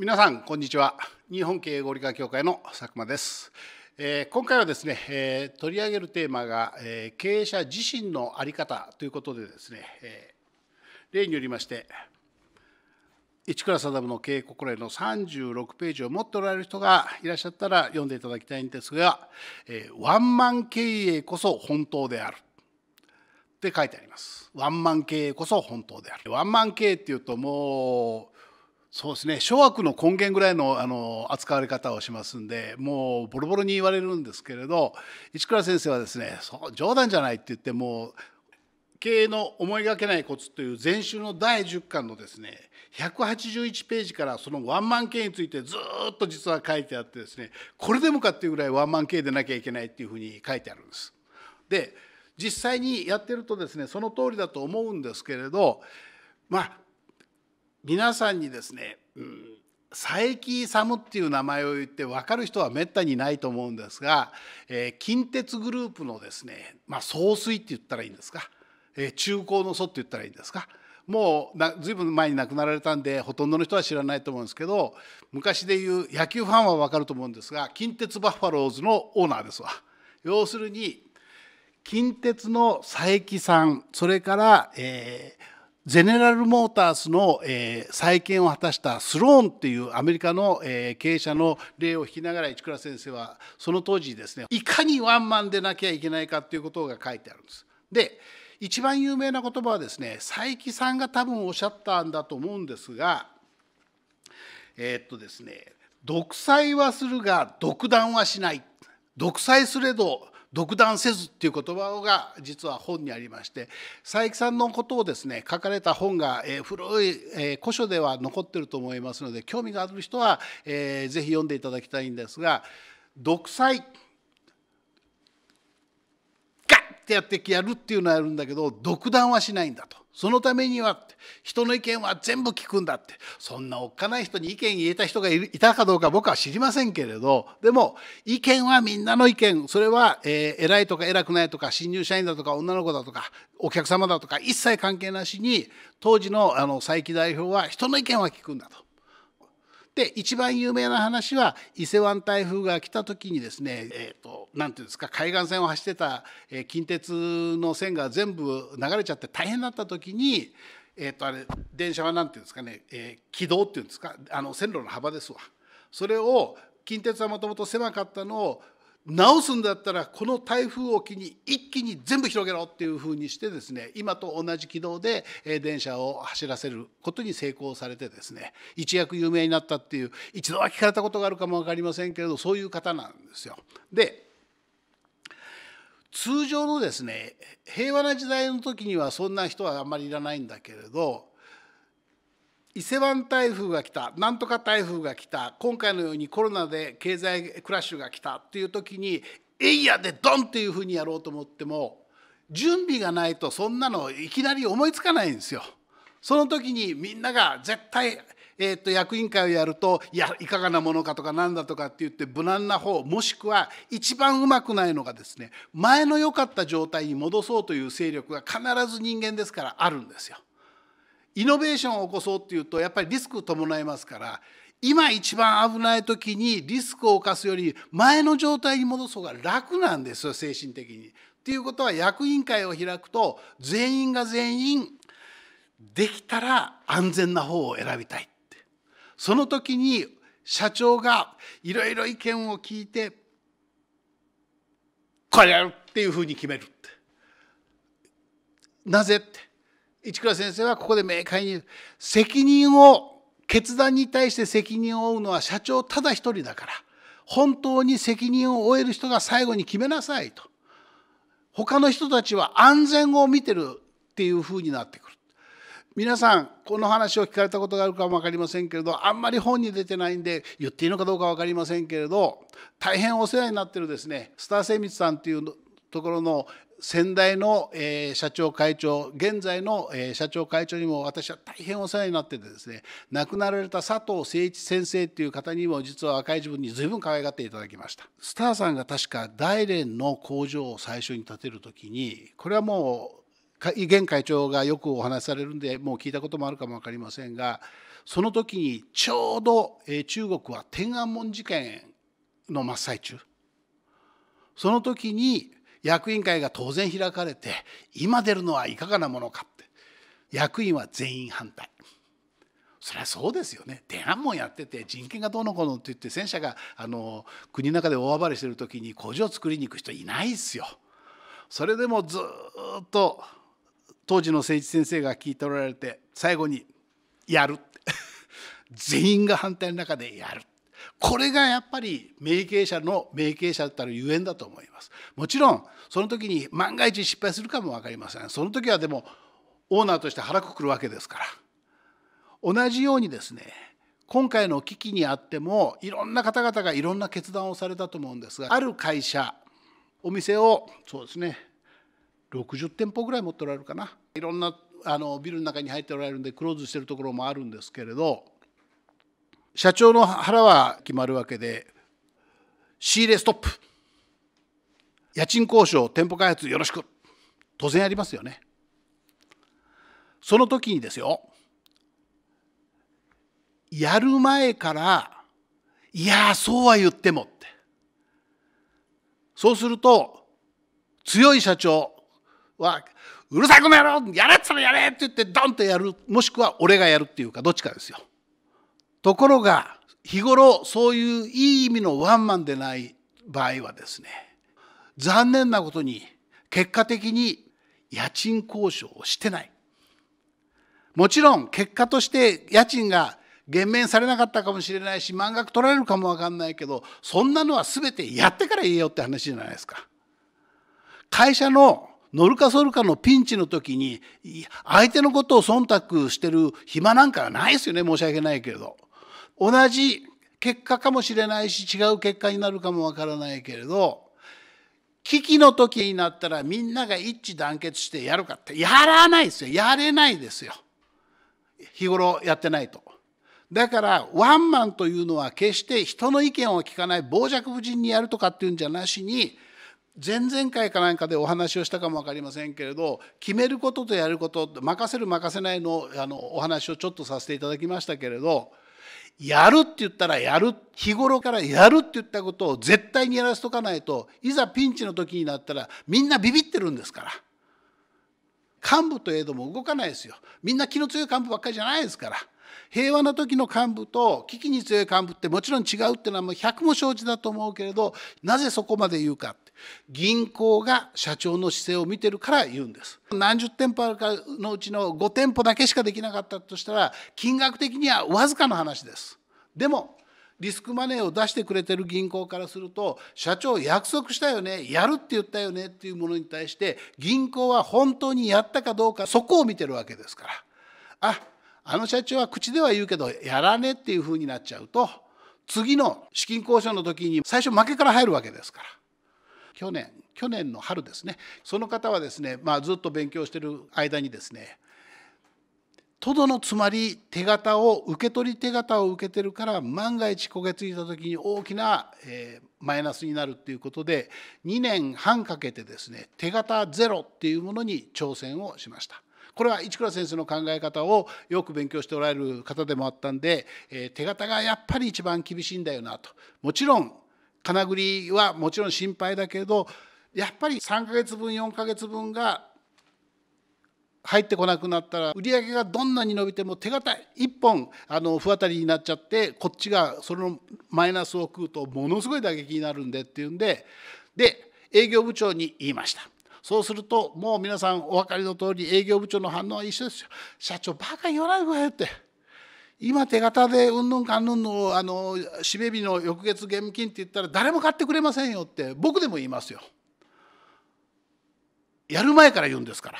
皆さんこんにちは日本経営合理化協会の佐久間です、えー、今回はですね、えー、取り上げるテーマが、えー、経営者自身の在り方ということでですね、え例によりまして市倉定の経営心得の36ページを持っておられる人がいらっしゃったら読んでいただきたいんですが「えワンマン経営こそ本当である」って書いてあります。ワンマン経営こそ本当である。ワンマン経営っていうともうそうですね諸悪の根源ぐらいのあの扱われ方をしますんでもうボロボロに言われるんですけれど市倉先生はですねそう冗談じゃないって言ってもう経営の思いがけないコツという全集の第10巻のですね181ページからそのワンマン経営についてずっと実は書いてあってですねこれでもかっていうぐらいワンマン経営でなきゃいけないっていうふうに書いてあるんです。で実際にやってるとですねその通りだと思うんですけれどまあ皆さんにですね、うん、佐伯勇っていう名前を言って分かる人はめったにないと思うんですが、えー、近鉄グループのですね、まあ、総帥って言ったらいいんですか、えー、中高の祖って言ったらいいんですかもうな随分前に亡くなられたんでほとんどの人は知らないと思うんですけど昔で言う野球ファンは分かると思うんですが近鉄バッファローズのオーナーですわ。要するに近鉄の佐伯さんそれから、えー、ゼネラル・モータースの、えー、再建を果たしたスローンっていうアメリカの、えー、経営者の例を引きながら市倉先生はその当時ですねいかにワンマンでなきゃいけないかっていうことが書いてあるんです。で一番有名な言葉はですね佐伯さんが多分おっしゃったんだと思うんですがえー、っとですね独裁はするが独断はしない独裁すれど独断せずっていう言葉が実は本にありまして佐伯さんのことをですね書かれた本が、えー、古い、えー、古書では残ってると思いますので興味がある人は、えー、ぜひ読んでいただきたいんですが「独裁」ってやってやるっていうのはやるんだけど独断はしないんだとそのためには人の意見は全部聞くんだってそんなおっかない人に意見言えた人がいたかどうか僕は知りませんけれどでも意見はみんなの意見それは、えー、偉いとか偉くないとか新入社員だとか女の子だとかお客様だとか一切関係なしに当時のあの佐伯代表は人の意見は聞くんだと。で一番有名な話は伊勢湾台風が来た時にですね何、えーと、て言うんですか海岸線を走ってた、え近鉄の線が全部流れちゃって大変だった時に、えー、とあれ電車は何て言うんですかね、えー、軌道っていうんですかあの線路の幅ですわ。それを近鉄はもともと狭かったのを直すんだったらこの台風を機に一気に全部広げろっていうふうにしてですね今と同じ軌道で電車を走らせることに成功されてですね一躍有名になったっていう一度は聞かれたことがあるかも分かりませんけれどそういう方なんですよ。で通常のですね平和な時代の時にはそんな人はあんまりいらないんだけれど伊勢湾台風が来たなんとか台風が来た今回のようにコロナで経済クラッシュが来たっていう時に「えいや!」でドンっていうふうにやろうと思っても準備がないとそんなのいきなり思いつかないんですよ。その時にみんなが絶対えー、と役員会をやるといやいかがなものかとかなんだとかって言って無難な方もしくは一番うまくないのがですね前の良かった状態に戻そうという勢力が必ず人間ですからあるんですよ。イノベーションを起こそうっていうとやっぱりリスク伴いますから今一番危ない時にリスクを冒すより前の状態に戻す方が楽なんですよ精神的に。っていうことは役員会を開くと全員が全員できたら安全な方を選びたいってその時に社長がいろいろ意見を聞いてこれやるっていうふうに決めるってなぜって市倉先生はここで明快に責任を決断に対して責任を負うのは社長ただ一人だから本当に責任を負える人が最後に決めなさいと他の人たちは安全を見てるっていうふうになってくる皆さんこの話を聞かれたことがあるかも分かりませんけれどあんまり本に出てないんで言っていいのかどうか分かりませんけれど大変お世話になってるですねスター精密さんっていうところの先代の社長会長現在の社長会長にも私は大変お世話になっててですね亡くなられた佐藤誠一先生っていう方にも実は赤い自分に随分可愛がっていただきましたスターさんが確か大連の工場を最初に建てる時にこれはもう現会長がよくお話しされるんでもう聞いたこともあるかも分かりませんがその時にちょうど中国は天安門事件の真っ最中その時に役員会が当然開かれて今出るのはいかがなものかって役員は全員反対そりゃそうですよね天安門やってて人権がどうのこうのって言って戦車があの国の中で大暴れしてる時に工場を作りに行く人いないっすよ。それでもずっと当時の誠一先生が聞いておられて最後に「やる」全員が反対の中で「やる」これがやっぱり名経者の名経者だったらゆえんだと思います。もちろんその時に万が一失敗するかもわかりません。その時はでもオーナーとして腹くくるわけですから。同じようにですね今回の危機にあってもいろんな方々がいろんな決断をされたと思うんですがある会社お店をそうですね60店舗ぐらい持っておられるかないろんなあのビルの中に入っておられるんでクローズしてるところもあるんですけれど社長の腹は決まるわけで仕入れストップ家賃交渉店舗開発よろしく当然ありますよねその時にですよやる前からいやそうは言ってもってそうすると強い社長はうるさいこの野郎やれっつったらやれって言ってドンとやるもしくは俺がやるっていうかどっちかですよところが日頃そういういい意味のワンマンでない場合はですね残念なことに結果的に家賃交渉をしてないもちろん結果として家賃が減免されなかったかもしれないし満額取られるかも分かんないけどそんなのは全てやってから言えよって話じゃないですか。会社の乗るかそるかのピンチの時に相手のことを忖度してる暇なんかないですよね申し訳ないけれど。同じ結果かもしれないし違う結果になるかもわからないけれど危機の時になったらみんなが一致団結してやるかってやらないですよやれないですよ日頃やってないと。だからワンマンというのは決して人の意見を聞かない傍若無人にやるとかっていうんじゃなしに前々回かなんかでお話をしたかも分かりませんけれど決めることとやること任せる任せないのあのお話をちょっとさせていただきましたけれどやるって言ったらやる日頃からやるって言ったことを絶対にやらせとかないといざピンチの時になったらみんなビビってるんですから幹部といえども動かないですよみんな気の強い幹部ばっかりじゃないですから平和な時の幹部と危機に強い幹部ってもちろん違うっていうのはもう百も承知だと思うけれどなぜそこまで言うか銀行が社長の姿勢を見てるから言うんです何十店舗あるかのうちの5店舗だけしかできなかったとしたら金額的にはわずかの話ですでもリスクマネーを出してくれてる銀行からすると社長約束したよねやるって言ったよねっていうものに対して銀行は本当にやったかどうかそこを見てるわけですからああの社長は口では言うけどやらねっていうふうになっちゃうと次の資金交渉の時に最初負けから入るわけですから去年去年の春ですねその方はですね、まあ、ずっと勉強してる間にですねとどのつまり手形を受け取り手形を受けてるから万が一焦げ付いた時に大きな、えー、マイナスになるっていうことで2年半かけてですね手形ゼロっていうものに挑戦をしました。これは市倉先生の考え方をよく勉強しておられる方でもあったんで、えー、手形がやっぱり一番厳しいんだよなともちろん金栗はもちろん心配だけどやっぱり3ヶ月分4ヶ月分が入ってこなくなったら売り上げがどんなに伸びても手堅い1本あの不当たりになっちゃってこっちがそのマイナスを食うとものすごい打撃になるんでっていうんでで営業部長に言いました。そうするともう皆さんお分かりの通り営業部長の反応は一緒ですよ。社長バカ言わないでくれって。今手形でうんぬんかんぬんのあの締め日の翌月現金って言ったら誰も買ってくれませんよって僕でも言いますよ。やる前から言うんですから。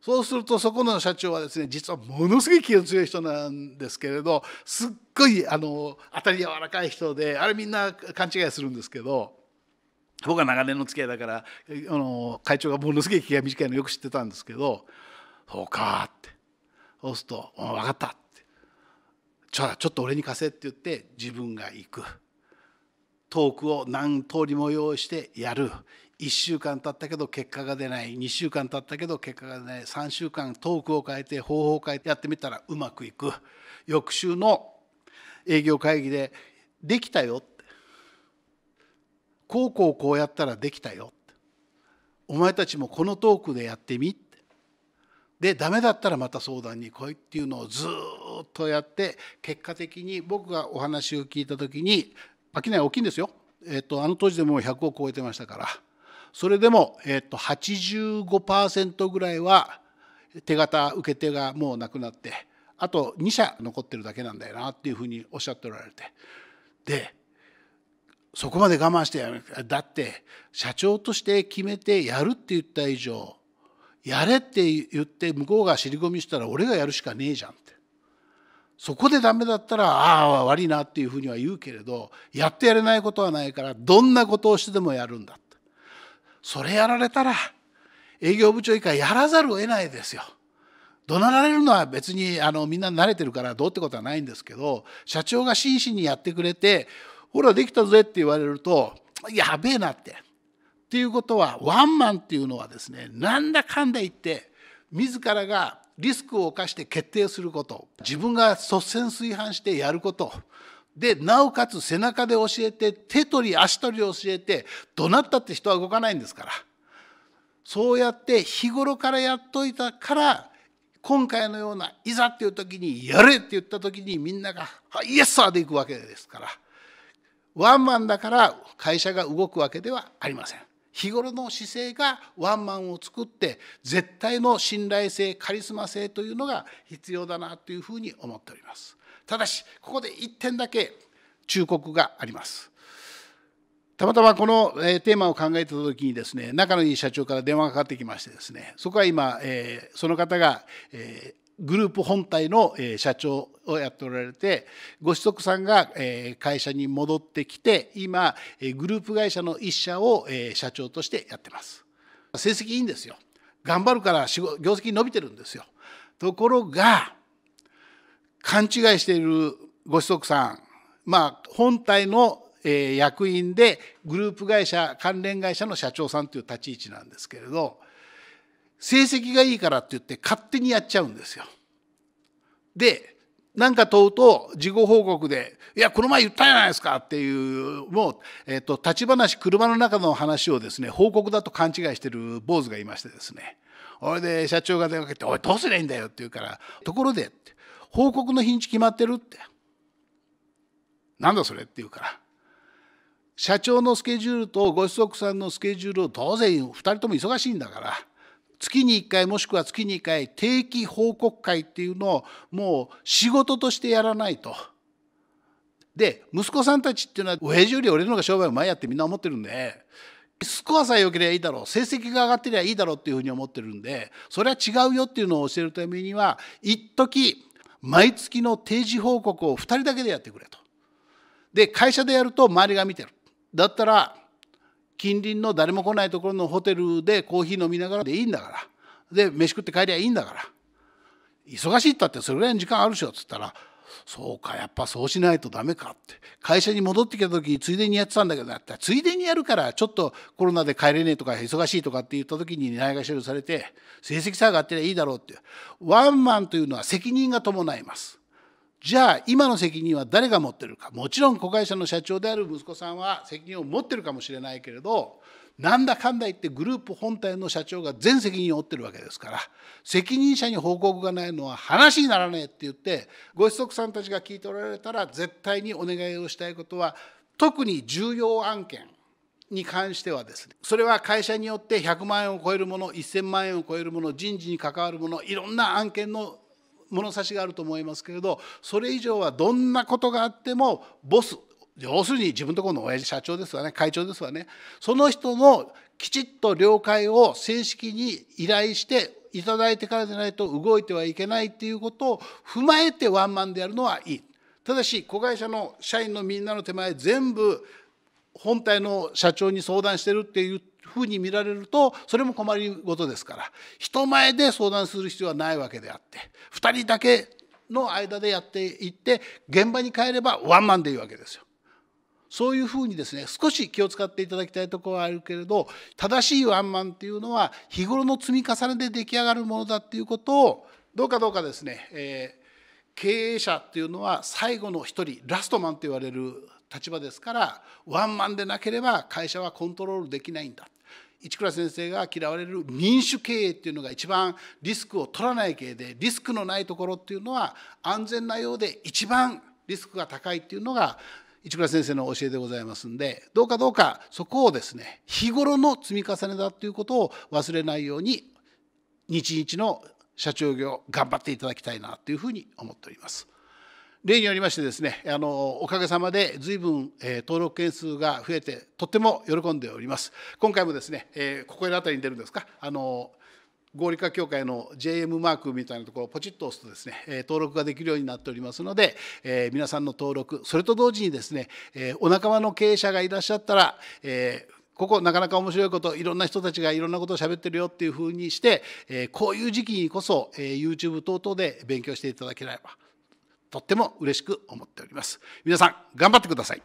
そうするとそこの社長はですね実はものすごい気の強い人なんですけれどすっごいあの当たり柔らかい人であれみんな勘違いするんですけど僕は長年の付き合いだからあの会長がものすごい気が短いのよく知ってたんですけど「そうか」ってそうすると「分かった」ちょっと俺に貸せって言って自分が行くトークを何通りも用意してやる1週間経ったけど結果が出ない2週間経ったけど結果が出ない3週間トークを変えて方法を変えてやってみたらうまくいく翌週の営業会議で「できたよ」って「こうこうこうやったらできたよ」って「お前たちもこのトークでやってみ」ってでダメだったらまた相談に来いっていうのをずっっとやって結果的に僕がお話を聞いた時に商い大きいんですよ、えっと、あの当時でも100を超えてましたからそれでも、えっと、85%ぐらいは手形受け手がもうなくなってあと2社残ってるだけなんだよなっていうふうにおっしゃっておられてでそこまで我慢してやるだって社長として決めてやるって言った以上やれって言って向こうが尻込みしたら俺がやるしかねえじゃんってそこでダメだったらああ悪いなっていうふうには言うけれどやってやれないことはないからどんなことをしてでもやるんだそれやられたら営業部長以下やらざるを得ないですよ。怒鳴られるのは別にあのみんな慣れてるからどうってことはないんですけど社長が真摯にやってくれて「ほらできたぜ」って言われると「やべえな」って。っていうことはワンマンっていうのはですねなんだかんだ言って自らがリスクを冒して決定すること自分が率先垂範してやることでなおかつ背中で教えて手取り足取り教えてどなったって人は動かないんですからそうやって日頃からやっといたから今回のようないざっていう時にやれって言った時にみんなが「イエスサー」でいくわけですからワンマンだから会社が動くわけではありません。日頃の姿勢がワンマンを作って絶対の信頼性カリスマ性というのが必要だなというふうに思っておりますただしここで1点だけ忠告がありますたまたまこのテーマを考えてた時にですね仲のいい社長から電話がかかってきましてですねそこは今、えー、その方が、えー、グループ本体の社長をやっておられてご子息さんが会社に戻ってきて今グループ会社の一社を社長としてやってます成績いいんですよ頑張るから業績伸びてるんですよところが勘違いしているご子息さんまあ本体の役員でグループ会社関連会社の社長さんという立ち位置なんですけれど成績がいいからって言って勝手にやっちゃうんですよ。で何か問うと事後報告で「いやこの前言ったじゃないですか」っていうもう、えーと、と立ち話車の中の話をですね報告だと勘違いしてる坊主がいましてですねそれで社長が出かけて「おいどうすりゃいいんだよ」って言うから「ところで報告の日にち決まってる」って「なんだそれ」って言うから社長のスケジュールとご子息さんのスケジュールを当然2人とも忙しいんだから。月に1回もしくは月に1回定期報告会っていうのをもう仕事としてやらないと。で息子さんたちっていうのは親父より俺の方が商売うまいやってみんな思ってるんでスコアさえ良ければいいだろう成績が上がってりゃいいだろうっていうふうに思ってるんでそれは違うよっていうのを教えるためには一時毎月の定時報告を2人だけでやってくれと。で会社でやると周りが見てる。だったら近隣の誰も来ないところのホテルでコーヒー飲みながらでいいんだからで飯食って帰りゃいいんだから忙しいったってそれぐらいの時間あるしょっつったら「そうかやっぱそうしないとダメか」って会社に戻ってきた時ついでにやってたんだけどだっついでにやるからちょっとコロナで帰れねえとか忙しいとかって言った時にないがしろされて成績さえ上がってりゃいいだろうってワンマンというのは責任が伴います。じゃあ今の責任は誰が持ってるかもちろん子会社の社長である息子さんは責任を持ってるかもしれないけれどなんだかんだ言ってグループ本体の社長が全責任を負ってるわけですから責任者に報告がないのは話にならねえって言ってご子息さんたちが聞いておられたら絶対にお願いをしたいことは特に重要案件に関してはですねそれは会社によって100万円を超えるもの1000万円を超えるもの人事に関わるものいろんな案件の物差しがあると思いますけれどそれ以上はどんなことがあってもボス要するに自分のところの親父社長ですわね会長ですわねその人のきちっと了解を正式に依頼していただいてからでないと動いてはいけないっていうことを踏まえてワンマンでやるのはいい。ただし子会社の社員のみんなの手前全部本体の社長に相談してるっていうふうに見られるとそれも困りごとですから人前で相談する必要はないわけであって2人だけの間でやっていって現場に帰ればワンマンでいいわけですよ。そういうふうにですね少し気を使っていただきたいところはあるけれど正しいワンマンっていうのは日頃の積み重ねで出来上がるものだっていうことをどうかどうかですね、えー、経営者っていうのは最後の一人ラストマンと言われる立場ですからワンマンでなければ会社はコントロールできないんだ市倉先生が嫌われる民主経営っていうのが一番リスクを取らない経営でリスクのないところっていうのは安全なようで一番リスクが高いっていうのが市倉先生の教えでございますんでどうかどうかそこをですね日頃の積み重ねだということを忘れないように日々の社長業頑張っていただきたいなというふうに思っております。例によりましてですねあのおかげさまで随分、えー、登録件数が増えてとっても喜んでおります今回もですね、えー、ここら辺りに出るんですかあの合理化協会の JM マークみたいなところをポチッと押すとですね、え登録ができるようになっておりますので、えー、皆さんの登録それと同時にですね、えー、お仲間の経営者がいらっしゃったら、えーここなかなか面白いこといろんな人たちがいろんなことを喋ってるよっていうふうにして、えー、こういう時期にこそ、えー、YouTube 等々で勉強していただければとっても嬉しく思っております皆さん頑張ってください